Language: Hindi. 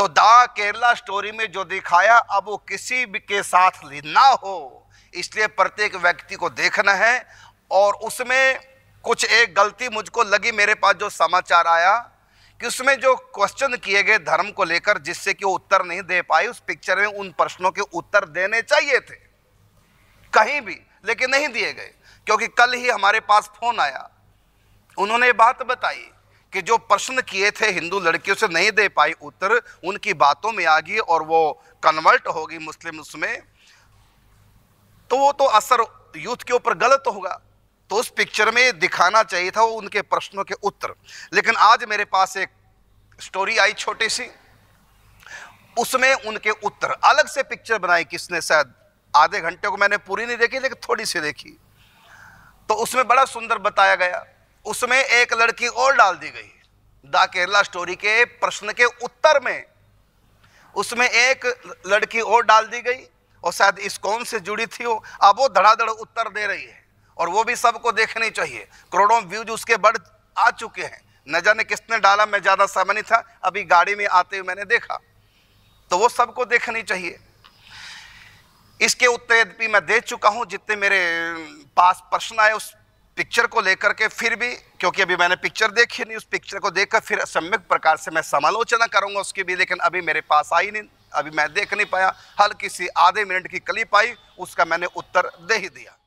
तो दा केरला स्टोरी में जो दिखाया अब वो किसी भी के साथ ना हो इसलिए प्रत्येक व्यक्ति को देखना है और उसमें कुछ एक गलती मुझको लगी मेरे पास जो समाचार आया कि उसमें जो क्वेश्चन किए गए धर्म को लेकर जिससे कि वो उत्तर नहीं दे पाए उस पिक्चर में उन प्रश्नों के उत्तर देने चाहिए थे कहीं भी लेकिन नहीं दिए गए क्योंकि कल ही हमारे पास फोन आया उन्होंने बात बताई कि जो प्रश्न किए थे हिंदू लड़कियों से नहीं दे पाई उत्तर उनकी बातों में आ गई और वो कन्वर्ट हो गई मुस्लिम उसमें तो वो तो असर यूथ के ऊपर गलत होगा तो उस पिक्चर में दिखाना चाहिए था वो उनके प्रश्नों के उत्तर लेकिन आज मेरे पास एक स्टोरी आई छोटी सी उसमें उनके उत्तर अलग से पिक्चर बनाई किसने शायद आधे घंटे को मैंने पूरी नहीं देखी लेकिन थोड़ी सी देखी तो उसमें बड़ा सुंदर बताया गया उसमें एक लड़की और डाल दी गई द केरला स्टोरी के प्रश्न के उत्तर में उसमें एक लड़की और डाल दी गई और शायद इस कौन से जुड़ी थी वो अब वो धड़ाधड़ उत्तर दे रही है और वो भी सबको देखनी चाहिए करोड़ों व्यूज उसके बढ़ आ चुके हैं न जाने किसने डाला मैं ज़्यादा समय नहीं था अभी गाड़ी में आते हुए मैंने देखा तो वो सबको देखनी चाहिए इसके उत्तर यद्यपि मैं दे चुका हूँ जितने मेरे पास प्रश्न आए उस पिक्चर को लेकर के फिर भी क्योंकि अभी मैंने पिक्चर देखी नहीं उस पिक्चर को देखकर फिर सम्यक प्रकार से मैं समालोचना करूंगा उसकी भी लेकिन अभी मेरे पास आई नहीं अभी मैं देख नहीं पाया हल्की सी आधे मिनट की क्लिप आई उसका मैंने उत्तर दे ही दिया